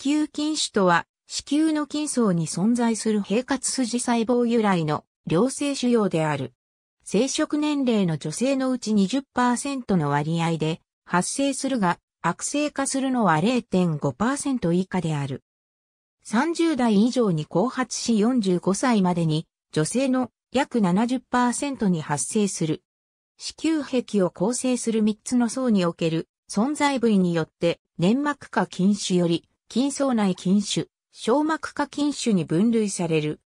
子宮筋腫とは、子宮の筋層に存在する平滑筋細胞由来の良性腫瘍である。生殖年齢の女性のうち20%の割合で発生するが、悪性化するのは0.5%以下である。30代以上に後発し45歳までに女性の約70%に発生する。子宮壁を構成する3つの層における存在部位によって粘膜下筋腫より筋層内筋腫、小膜下筋腫に分類される。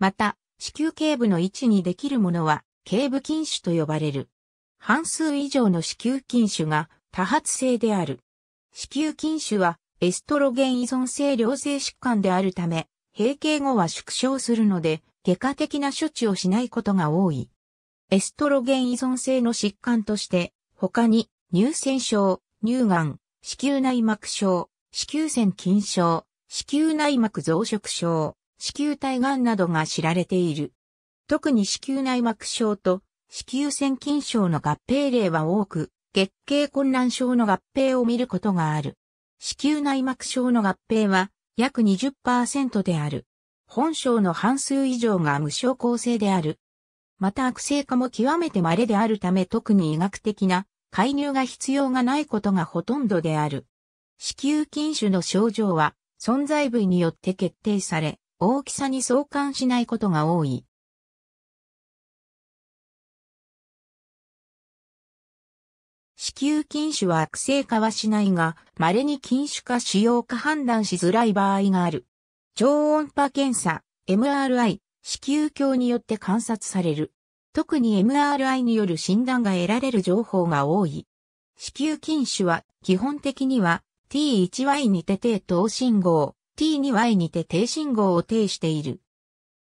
また、子宮頸部の位置にできるものは、頸部筋腫と呼ばれる。半数以上の子宮筋腫が多発性である。子宮筋腫はエストロゲン依存性良性疾患であるため、閉経後は縮小するので、外科的な処置をしないことが多い。エストロゲン依存性の疾患として、他に乳腺症、乳がん、子宮内膜症、子宮腺筋症、子宮内膜増殖症、子宮体がんなどが知られている。特に子宮内膜症と子宮腺筋症の合併例は多く、月経混乱症の合併を見ることがある。子宮内膜症の合併は約20%である。本症の半数以上が無症候性である。また悪性化も極めて稀であるため特に医学的な介入が必要がないことがほとんどである。子宮筋腫の症状は存在部位によって決定され、大きさに相関しないことが多い。子宮筋腫は悪性化はしないが、稀に筋腫か腫瘍か判断しづらい場合がある。超音波検査、MRI、子宮鏡によって観察される。特に MRI による診断が得られる情報が多い。子宮筋腫は基本的には T1Y にて低等信号、T2Y にて低信号を呈している。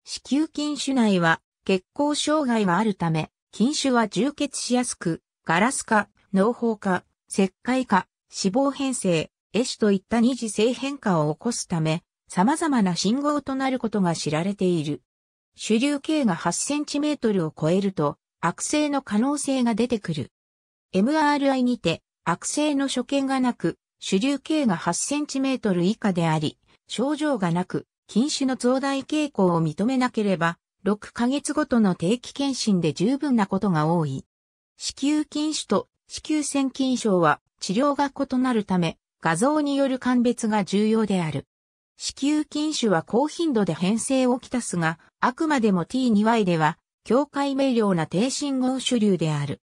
子宮筋腫内は血行障害はあるため、筋腫は充血しやすく、ガラス化、脳胞化、石灰化、脂肪変性、エシといった二次性変化を起こすため、様々な信号となることが知られている。主流径が8センチメートルを超えると、悪性の可能性が出てくる。MRI にて、悪性の所見がなく、主流径が8センチメートル以下であり、症状がなく、禁酒の増大傾向を認めなければ、6ヶ月ごとの定期検診で十分なことが多い。子宮筋腫と子宮腺筋症は治療が異なるため、画像による鑑別が重要である。子宮筋腫は高頻度で変性をきたすが、あくまでも T2Y では、境界明瞭な低信号主流である。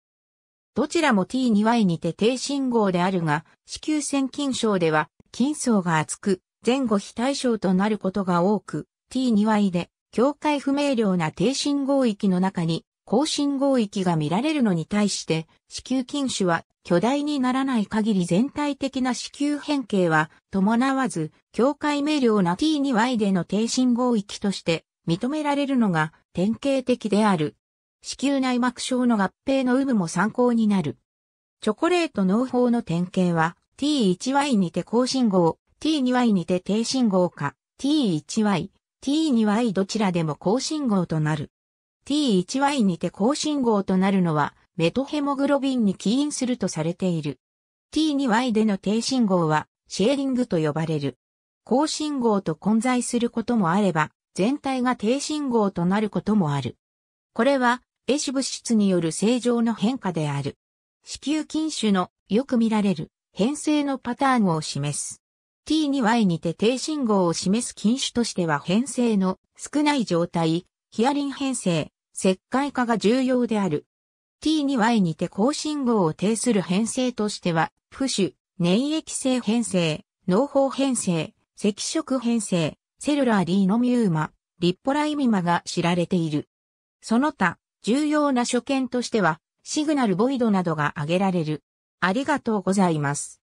どちらも T2Y にて低信号であるが、子宮腺筋症では、筋層が厚く、前後非対称となることが多く、T2Y で、境界不明瞭な低信号域の中に、高信号域が見られるのに対して、子宮筋腫は巨大にならない限り全体的な子宮変形は伴わず、境界明瞭な T2Y での低信号域として認められるのが典型的である。子宮内膜症の合併の有無も参考になる。チョコレート農法の典型は T1Y にて高信号、T2Y にて低信号か、T1Y、T2Y どちらでも高信号となる。T1Y にて高信号となるのは、メトヘモグロビンに起因するとされている。T2Y での低信号は、シェーリングと呼ばれる。高信号と混在することもあれば、全体が低信号となることもある。これは、エシ物質による正常の変化である。子宮筋腫のよく見られる変性のパターンを示す。T2Y にて低信号を示す筋腫としては変性の少ない状態、ヒアリン変性、石灰化が重要である。T2Y にて高信号を呈する変性としては、浮腫、粘液性変性、脳胞変性、赤色変性、セルラーリーノミューマ、リッポライミマが知られている。その他、重要な所見としては、シグナルボイドなどが挙げられる。ありがとうございます。